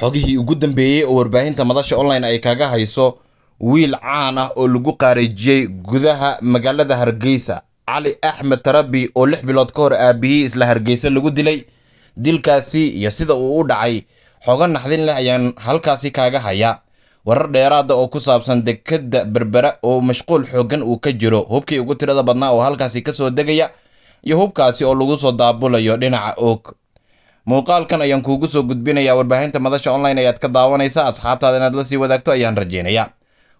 xogihii ugu dambeeyey oo warbaahinta madasha online ay kaaga hayso wiil caan ah oo lagu qaareejiyey gudaha magaalada hargeysa cali axmed tarabi oo lix bilood ka hor aabihii isla hargeysa lagu dilay dilkaasi iyo sida uu u dhacay xogo naxdin leh ayaan halkaasi kaaga haya warar dheeraada ah oo ku saabsan dekadda berbera oo mashquul xooggan uu ka jiro hubkii ugu tirada badnaa oo halkaasi ka soo degaya iyo hubkaasi oo lagu soo daabulayo dhinaca oog muuqaalkan ayaan kuugu soo gudbinayaa warbaahinta madasha online ayaad ka daawanaysa asxaabtaada inaad la sii wadaagto ayaan rajaynayaa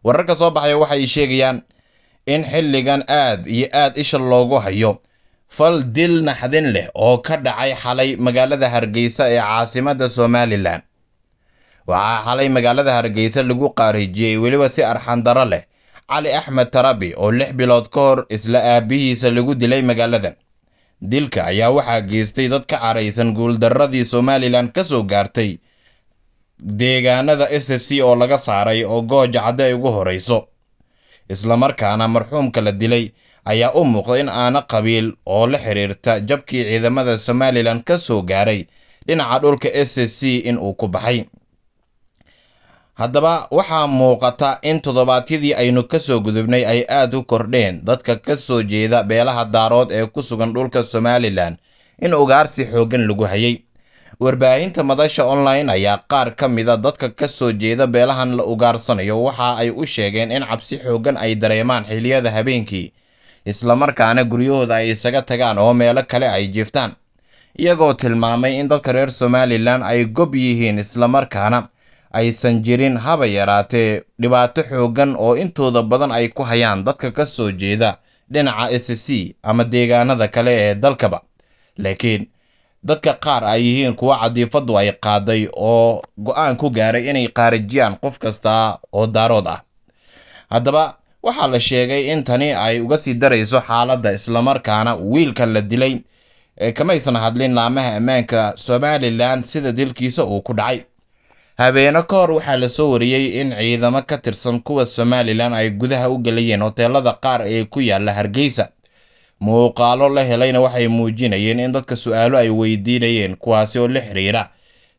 wararka soo baxaya waxay sheegayaan in xilligan aad iyo aad isha loogu hayo fal dil naxdin leh oo ka dhacay xalay magaalada hargeysa ee caasimadda somalilan waxaa xalay magaalada hargeysa lagu qaariijiyey weliba si arxandaro leh cali axmed tarabi oo lix bilood ka hor isla aabihiisa lagu dilay magaaladan dilka ayaa waxaa geystay dad ka caraysan guuldarradii somalilan ka soo gaartay deegaanada s s c oo laga saaray oo gooja cadde ay ugu horayso islamarkaana marxuumka la dilay ayaa u muuqda in aana qabiil oo la xiriirta jabkii ciidamada somalilan ka soo gaaray dhinaca dhulka s s c in uu ku baxay haddaba waxaa muuqata in toddobaadyadii aynu ka soo gudubnay ay aad u kordheen dadka ka soo jeeda beelaha daarood ee ku sugan dhulka somalilan in ugaarsi xooggan lagu hayay warbaahinta madasha online ayaa qaar ka mida dadka ka soo jeeda beelahan la ugaarsanayo waxa ay u sheegeen in cabsi xooggan ay dareemaan xiliyada habeenkii islamarkaana guryahooda ay isaga tagaan oo meelo kale ay jiiftaan iyagoo tilmaamay in dadka reer somalilan ay gob yihiin islamarkaana aysan jirin haba yaraatee dhibaato xooggan oo intooda badan ay ku hayaan dadka ka soo jeeda dhinaca c ama deegaanada kale ee dalkaba laakiin dadka qaar ay yihiin kuwa cadiifaddu ay qaaday oo go'aan ku gaaray inay khaarijiyaan qof kasta oo daarood ah haddaba waxaa la sheegay in tani ay uga sii darayso xaaladda islamarkaana wiilka la dilay kamaysan hadlin laamaha ammaanka somalilan sida dilkiisa uu ku dhacay Habeeno ka hor waxaa lasoo wariyey in ciidamo ka tirsan kuwa Somalilan ay gudaha u gelayeen hoteelada qaar ee ku yaalla Hargeysa. Muuqaalo la helayna waxay muujinayeen in dadka su'aalo ay weydiinayeen kuwaasi oo la xiriira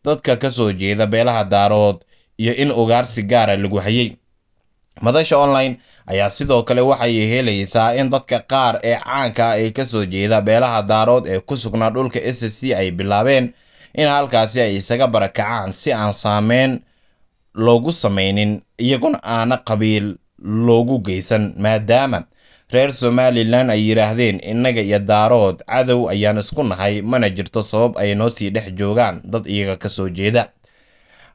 dadka ka soo jeeda beelaha daarood iyo in ugaarsi gaara lagu hayay. Madasha online ayaa sidoo kale waxay helaysaa in dadka qaar ee caanka ah ee ka soo jeeda beelaha daarood ee ku sugnaa dhulka s c ay bilaabeen in halkaasi ay isaga barakacaan si aan saameyn loogu samaynin iyaguna aana qabiil loogu geysan maadaama reer somalilan ay yidhaahdeen innaga iyo daarood cadow ayaan isku nahay mana jirto sabab ay noo sii dhex joogaan dad iyaga ka soo jeeda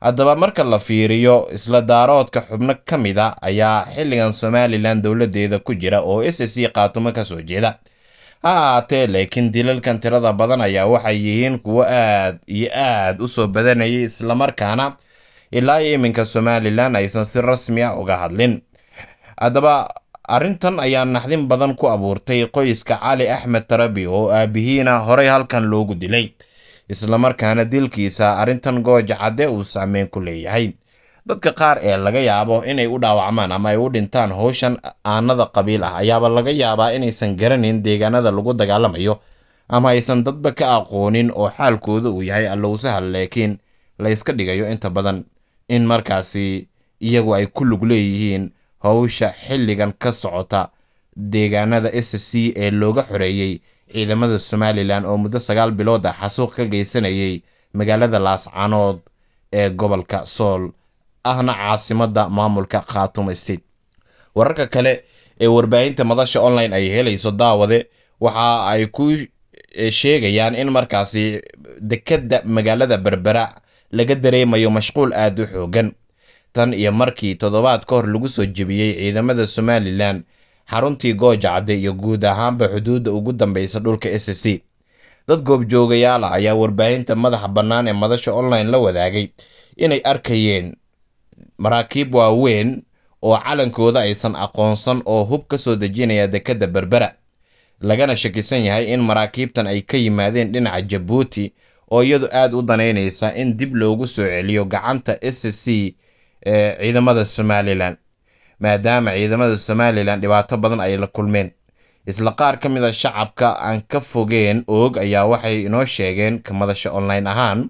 haddaba marka la fiiriyo isla daaroodka xubno ka mid a ah, ayaa xilligan somalilan dowladeeda ku jira oo s c qaatumo ka soo jeeda ha ahaatee laakiin dilalkan tirada badan ayaa waxay yihiin kuwo aad iyo aad u soo badanayay islamarkaana ilaa iyo iminka somalilan aysan si rasmi ah uga hadlin haddaba arrintan ayaa naxdin badan ku abuurtay qoyska cali axmed tarabi oo aabihiina horey halkan loogu dilay islamarkaana dilkiisa arrintan gooja cadde uu saameyn ku leeyahay dadka qaar ee laga yaabo inay u dhaawacmaan ama ay u dhintaan howshan aanada qabiil ah ayaaba laga yaabaa inaysan garanin deegaanada lagu dagaalamayo ama aysan dadba ka aqoonin oo xaalkooda uu yahay allowsaha laakiin layska dhigayo inta badan in markaasi iyagu ay ku lug leeyihiin howsha xilligan ka socota deegaanada s c ee looga xoreeyey ciidamada somalilan oo muddo sagaal bilood ah xasuuq ka geysanayay magaalada laascanood ee gobolka sool ahna caasimada maamulka khatum state wararka kale ee warbaahinta madasha online ay helayso daawade waxa ay ku eh, sheegayaan in markaasi dekadda magaalada berbera laga dareemayo mashquul aad u xoogan tan iyo markii toddobaad ka hor lagu soo jebiyey ciidamada somalilan xaruntii goojacde iyo guud ahaanba xuduudda ugu dambeysa dhulka s c dad goobjoogayaala ah ayaa warbaahinta madaxa bannaan ee madasha online la wadaagay inay arkayeen maraakiib waaweyn oo calankooda aysan aqoonsan oo hub ka soo dejinaya dekedda berbera lagana shakisan yahay in maraakiibtan ay ka yimaadeen dhinaca jabuuti oo iyadu aad u danaynaysa in dib loogu soo celiyo gacanta s c ee ciidamada somalilan maadaama ciidamada somalilan dhibaato badan ay la kulmeen isla qaar ka mid a ah shacabka aan ka fogeen oog ayaa waxay inoo sheegeen ka madasha online ahaan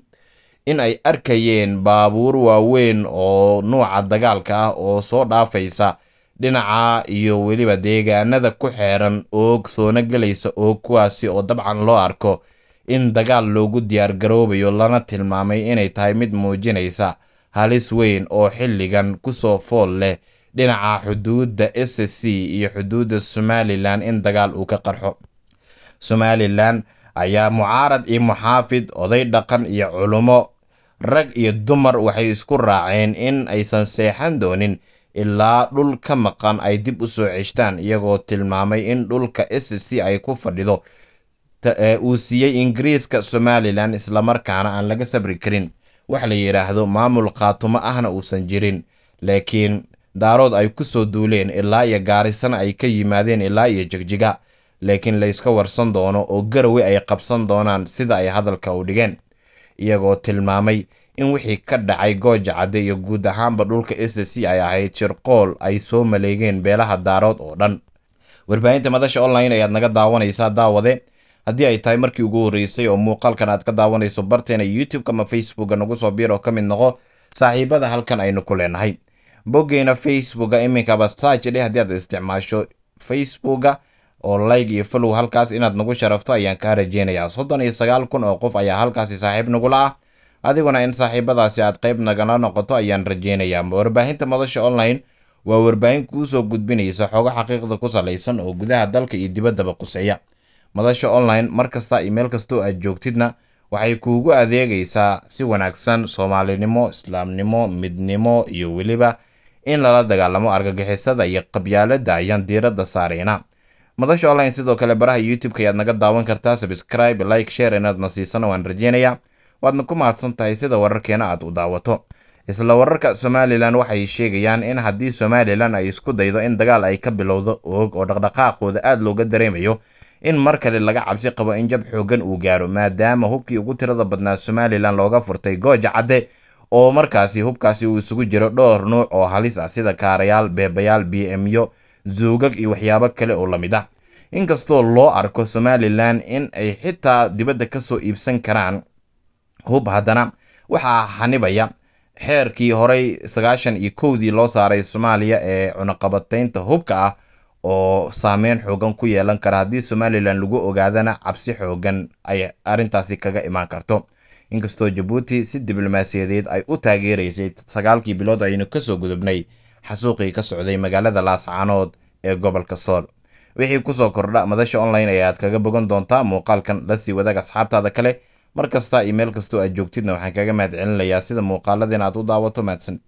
in ay arkayeen baabuur waaweyn oo nuuca dagaalka ah oo soo dhaafaysa dhinaca iyo weliba deegaanada ku xeeran oog soona gelaysa oog kuwaasi oo dabcan loo arko in dagaal loogu diyaar garoobayo lana tilmaamay inay tahay mid muujinaysa halis weyn oo xilligan kusoo fool leh dhinaca xuduudda s c iyo xuduudda somalilan in dagaal uu ka qarxo somalilan ayaa mucaarad iyo muxaafid oday dhaqan iyo culummo rag iyo dumar waxay isku raaceen in aysan seexan doonin ilaa dhul ka maqan ay dib u soo ceshtaan iyagoo tilmaamay in dhulka sc ay ku fadhido e, uu siiyey ingiriiska somalilan islamarkaana aan laga sabri karin wax la yidhaahdo maamul qaatumo ahna uusan jirin laakiin daarood ay ku soo duuleen ilaa iyo gaarisana ay ka yimaadeen ilaa iyo jigjiga laakiin layska warsan doono oo garawi ay qabsan doonaan sida ay hadalka u dhigeen iyagoo tilmaamay in wixii ka dhacay gooja cadde iyo guud ahaanba dhulka s c ay ahayd shirqool ay soo maleegeen beelaha daarood oo dhan warbaahinta madasha online ayaad naga daawanaysaa daawade haddii ay tahay markii ugu horreysay oo muuqaalkan aad ka daawanayso barteena youtube ama facebooka nagu soo biir oo ka mid noqo saaxiibada halkan aynu ku leenahay boggeyna facebooka iminkaba saaj haddii aad isticmaasho facebooka oo layg iyo falow halkaas inaad nagu sharafto ayaan kaa rajeynayaa soddon iyo sagaal kun oo qof ayaa halkaasi saaxiib nagula ah adiguna in saaxiibadaasi aad qayb nagala noqoto ayaan rajaynayaa warbaahinta madasha online waa warbaahin kuu soo gudbinaysa xogo xaqiiqda ku salaysan oo gudaha dalka iyo dibaddaba quseeya madasha online mar kasta iyo meel kastoo aad joogtidna waxay kuugu adeegaysaa si wanaagsan soomaalinimo islaamnimo midnimo iyo weliba in lala dagaalamo argagixisada iyo qabyaaladda ayaan diiradda saarayna madasha online sidoo kale baraha youtube-ka ayaad naga daawan kartaa sabscribe like share inaadna siisana waan rajeynayaa waadna ku mahadsan tahay sida wararkeena aad u daawato isla wararka somalilan waxay sheegayaan in haddii somalilan ay isku daydo in dagaal ay ka bilowdo oog oo dhaqdhaqaaqooda aad looga dareemayo in mar kale laga cabsi qabo in jab xoogan uu gaaro maadaama hubkii ugu tirada badnaa somalilan looga furtay gooja cadde oo markaasi hubkaasi uu isugu jiro dhowr nuuc oo halis ah sida kaarayaal beebayaal b m yo suugag iyo waxyaabo kale oo la lamid ah inkastoo loo arko somalilan in ay xitaa dibadda kasoo iibsan karaan hub haddana waxaa xanibaya xeerkii horey sagaashan iyo kowdii loo saaray soomaaliya ee cunaqabateynta hubka ah oo saameyn xoogan ku yeelan kara haddii somalilan lagu ogaadana cabsi xooggan ay arrintaasi kaga imaan karto inkastoo jabuuti si diblomaasiyadeed ay u taageeraysay sagaalkii bilood aynu kasoo gudubnay xasuuqii ka socday magaalada laascaanood ee gobolka sool wixii kusoo kordha madasha online ee kaga bogan doontaa muuqaalkan la sii wadaag asxaabtaada kale mar kasta iyo meel kastoo aad joogtidna waxaan kaga mahadcelinayaa sida muuqaaladan aad u daawato mahadsanid